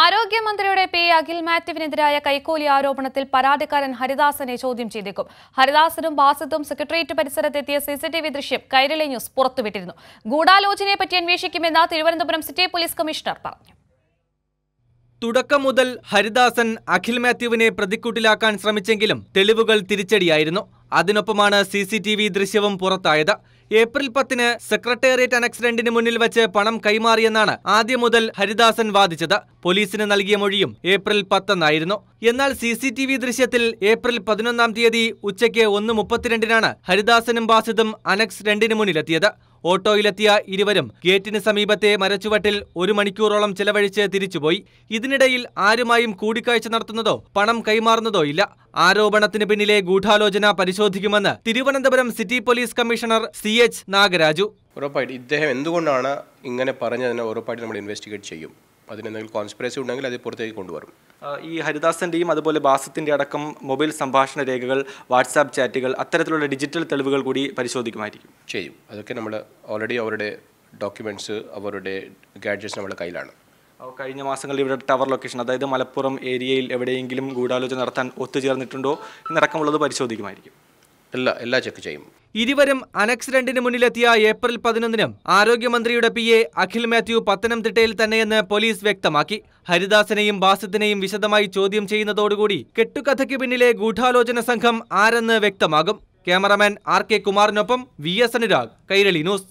ആരോഗ്യമന്ത്രിയുടെ P Akhil മാത്യുവിനെതിരായ കൈക്കൂലി ആരോപണത്തിൽ പരാതിക്കാരൻ ഹരിദാസനെ ചോദ്യം ചെയ്തേക്കും ഹരിദാസനും ബാസിദും സെക്രട്ടേറിയറ്റ് പരിസരത്തെത്തിയ സിസിടിവി ദൃശ്യം കൈരളി ന്യൂസ് പുറത്തുവിട്ടിരുന്നു പറ്റി അന്വേഷിക്കുമെന്ന് തിരുവനന്തപുരം സിറ്റി പോലീസ് കമ്മീഷണർ പറഞ്ഞു തുടക്കം മുതൽ ഹരിദാസൻ അഖിൽ മാത്യുവിനെ പ്രതിക്കൂട്ടിലാക്കാൻ ശ്രമിച്ചെങ്കിലും തെളിവുകൾ തിരിച്ചടിയായിരുന്നു അതിനൊപ്പമാണ് സി സി ടി വി ദൃശ്യവും പുറത്തായത് ഏപ്രിൽ പത്തിന് സെക്രട്ടേറിയറ്റ് അനക്സിഡന്റിന് മുന്നിൽ വെച്ച് പണം കൈമാറിയെന്നാണ് ആദ്യം മുതൽ ഹരിദാസൻ വാദിച്ചത് പോലീസിന് നൽകിയ മൊഴിയും ഏപ്രിൽ പത്തെന്നായിരുന്നു എന്നാൽ സി സി ടി വി ദൃശ്യത്തിൽ ഏപ്രിൽ പതിനൊന്നാം തീയതി ഉച്ചയ്ക്ക് ഒന്ന് മുപ്പത്തിരണ്ടിനാണ് ഹരിദാസനും ബാസിദും അനക്സ് രണ്ടിന് മുന്നിലെത്തിയത് ഓട്ടോയിലെത്തിയ ഇരുവരും ഗേറ്റിന് സമീപത്തെ മരച്ചുവട്ടിൽ ഒരു മണിക്കൂറോളം ചെലവഴിച്ച് തിരിച്ചുപോയി ഇതിനിടയിൽ ആരുമായും കൂടിക്കാഴ്ച നടത്തുന്നതോ പണം കൈമാറുന്നതോ ഇല്ല ആരോപണത്തിന് പിന്നിലെ ഗൂഢാലോചന പരിശോധിക്കുമെന്ന് Thiruvananthapuram city police commissioner C H Nagaraju ഉറപ്പായിട്ട് ഇദ്ദേഹം എന്തുകൊണ്ടാണ് ഇങ്ങനെ പറഞ്ഞതിനെ ഉറപ്പായിട്ട് നമ്മൾ ഇൻവെസ്റ്റിഗേറ്റ് ചെയ്യും അതിനെന്തെങ്കിലും കോൺസ്പിറസി ഉണ്ടെങ്കിൽ അത് പുറത്തേക്ക് കൊണ്ടുവരും ഈ ഹരിദാസന്റെയും അതുപോലെ ബാസത്തിന്റെ അടക്കം മൊബൈൽ സംഭാഷണ രേഖകൾ വാട്സാപ്പ് ചാറ്റുകൾ അത്തരത്തിലുള്ള ഡിജിറ്റൽ തെളിവുകൾ കൂടി പരിശോധിക്കുമായിരിക്കും ചെയ്യും അതൊക്കെ നമ്മൾ ഓൾറെഡി അവരുടെ ഡോക്യുമെന്റ്സ് അവരുടെ ഗാഡ്ജറ്റ്സ് നമ്മുടെ കയ്യിലാണ് കഴിഞ്ഞ മാസങ്ങളിൽ ഇവിടെ ടവർ ലൊക്കേഷൻ അതായത് മലപ്പുറം ഏരിയയിൽ എവിടെയെങ്കിലും ഗൂഢാലോചന നടത്താൻ ഒത്തുചേർന്നിട്ടുണ്ടോ എന്നടക്കമുള്ളത് പരിശോധിക്കുമായിരിക്കും എല്ലാ എല്ലാ ചെക്ക് ചെയ്യും ഇരുവരും അനക്സ് രണ്ടിന് മുന്നിലെത്തിയ ഏപ്രിൽ പതിനൊന്നിനും ആരോഗ്യമന്ത്രിയുടെ പി എ അഖിൽ മാത്യു പത്തനംതിട്ടയിൽ തന്നെയെന്ന് പോലീസ് വ്യക്തമാക്കി ഹരിദാസനെയും ബാസത്തിനെയും വിശദമായി ചോദ്യം ചെയ്യുന്നതോടുകൂടി കെട്ടുകഥയ്ക്ക് പിന്നിലെ ഗൂഢാലോചന സംഘം ആരെന്ന് വ്യക്തമാകും ക്യാമറമാൻ ആർ കെ കുമാറിനൊപ്പം V S Anurag Kairali news